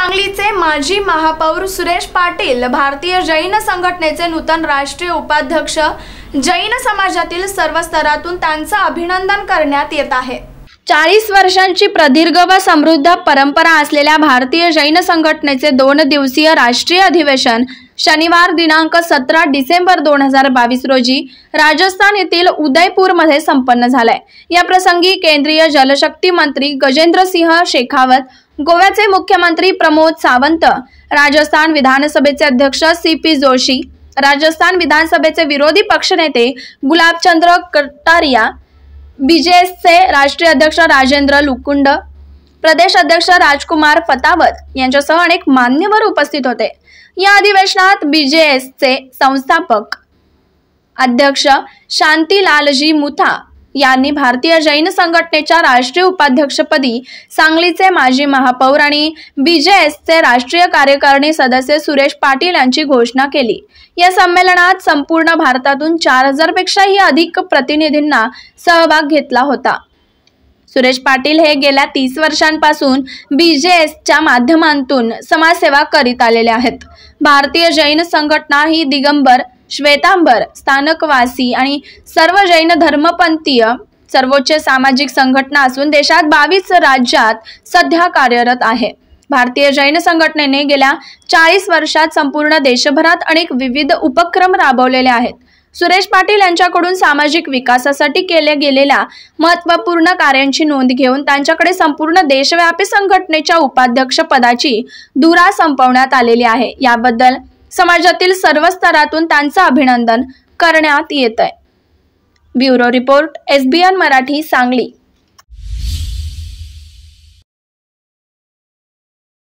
सांगलीचे माजी महापौर सुरेश पाटील भारतीय जैन संघटनेचे नूतन राष्ट्रीय उपाध्यक्ष जैन समाजातील सर्व स्तरातून त्यांचं अभिनंदन करण्यात येत आहे चाळीस वर्षांची प्रदीर्घ व समृद्ध परंपरा असलेल्या भारतीय जैन संघटनेचे दोन दिवसीय राष्ट्रीय अधिवेशन शनिवार दिनांक सतरा डिसेंबर दोन हजार बावीस रोजी राजस्थान येथील उदयपूरमध्ये संपन्न झालाय या प्रसंगी केंद्रीय जलशक्ती मंत्री गजेंद्र सिंह शेखावत गोव्याचे मुख्यमंत्री प्रमोद सावंत राजस्थान विधानसभेचे अध्यक्ष सी पी जोशी राजस्थान विधानसभेचे विरोधी पक्षनेते गुलाबचंद्र कटारिया बीजेएसचे राष्ट्रीय अध्यक्ष राजेंद्र लुकुंड प्रदेश अध्यक्ष राजकुमार फतावत यांच्यासह अनेक मान्यवर उपस्थित होते या अधिवेशनात बीजेएसचे संस्थापक अध्यक्ष शांतीलालजी मुथा यांनी भारतीय जैन संघटनेच्या राष्ट्रीय उपाध्यक्षपदी सांगलीचे माजी महापौर आणि बी जे एसचे राष्ट्रीय कार्यकारिणी सदस्य सुरेश पाटील यांची घोषणा केली या संमेलनात संपूर्ण भारतातून चार हजारपेक्षाही अधिक प्रतिनिधींना सहभाग घेतला होता सुरेश पाटील हे गेल्या तीस वर्षांपासून बी जे एसच्या माध्यमातून समाजसेवा करीत आलेले आहेत भारतीय जैन संघटना ही दिगंबर श्वेतांबर स्थानकवासी आणि सर्व जैन धर्मपंथीय सर्वोच्च सामाजिक संघटना असून देशात बावीस राज्यात सध्या कार्यरत आहे भारतीय जैन संघटनेने गेल्या चाळीस वर्षात संपूर्ण देशभरात अनेक विविध उपक्रम राबवलेले आहेत सुरेश पाटील यांच्याकडून सामाजिक विकासासाठी केल्या गेलेल्या महत्त्वपूर्ण कार्यांची नोंद घेऊन त्यांच्याकडे संपूर्ण देशव्यापी संघटनेच्या उपाध्यक्ष पदाची धुरा संपवण्यात आलेली आहे याबद्दल समाजातील सर्व स्तरातून त्यांचं अभिनंदन करण्यात येत आहे bureau report N Marathi Sangli